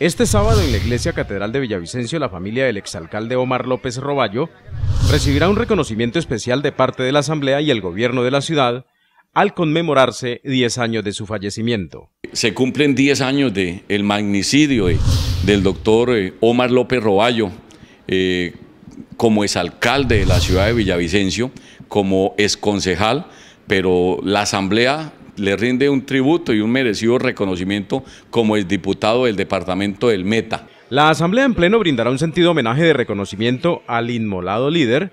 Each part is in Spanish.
Este sábado en la Iglesia Catedral de Villavicencio, la familia del exalcalde Omar López Roballo recibirá un reconocimiento especial de parte de la Asamblea y el gobierno de la ciudad al conmemorarse 10 años de su fallecimiento. Se cumplen 10 años del magnicidio eh, del doctor eh, Omar López Roballo eh, como exalcalde de la ciudad de Villavicencio, como exconcejal, pero la Asamblea le rinde un tributo y un merecido reconocimiento como el diputado del departamento del Meta. La Asamblea en Pleno brindará un sentido homenaje de reconocimiento al inmolado líder,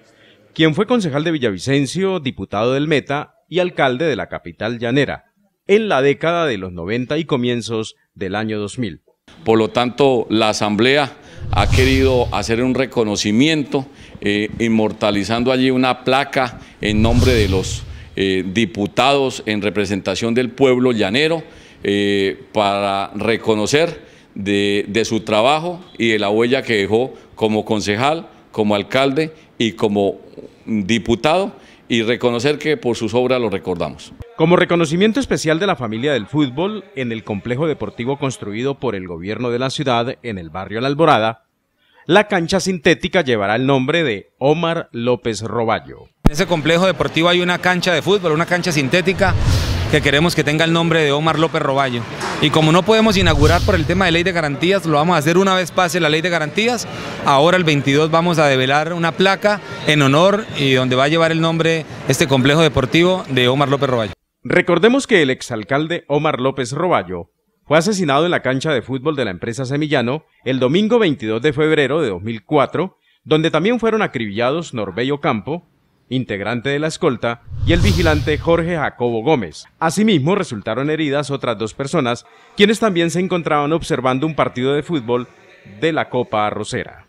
quien fue concejal de Villavicencio, diputado del Meta y alcalde de la capital llanera en la década de los 90 y comienzos del año 2000. Por lo tanto, la Asamblea ha querido hacer un reconocimiento, eh, inmortalizando allí una placa en nombre de los eh, diputados en representación del pueblo llanero eh, para reconocer de, de su trabajo y de la huella que dejó como concejal, como alcalde y como diputado y reconocer que por sus obras lo recordamos. Como reconocimiento especial de la familia del fútbol, en el complejo deportivo construido por el gobierno de la ciudad en el barrio La Alborada, la cancha sintética llevará el nombre de Omar López Roballo. En ese complejo deportivo hay una cancha de fútbol, una cancha sintética que queremos que tenga el nombre de Omar López Roballo. Y como no podemos inaugurar por el tema de ley de garantías, lo vamos a hacer una vez pase la ley de garantías. Ahora el 22 vamos a develar una placa en honor y donde va a llevar el nombre este complejo deportivo de Omar López Roballo. Recordemos que el exalcalde Omar López Roballo fue asesinado en la cancha de fútbol de la empresa Semillano el domingo 22 de febrero de 2004, donde también fueron acribillados Norbello Campo, integrante de la escolta, y el vigilante Jorge Jacobo Gómez. Asimismo, resultaron heridas otras dos personas, quienes también se encontraban observando un partido de fútbol de la Copa Rosera.